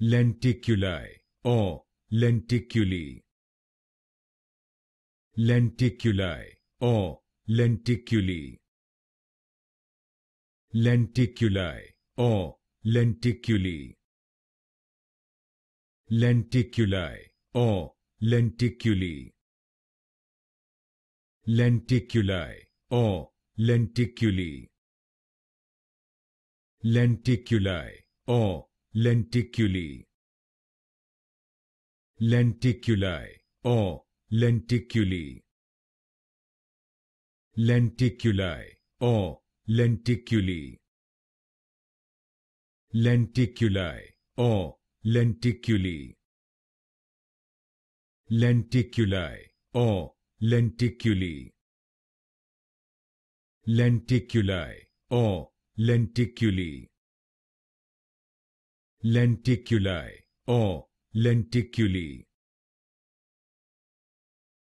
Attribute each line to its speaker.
Speaker 1: lenticuli or lenticuli lenticuli or lenticuli lenticuli or lenticuli lenticuli or lenticuli lenticuli or lenticuli lenticuli or lenticuli lenticuli or lenticuli lenticuli or lenticuli lenticuli or lenticuli lenticuli or lenticuli lenticuli or lenticuli lenticuli or lenticuli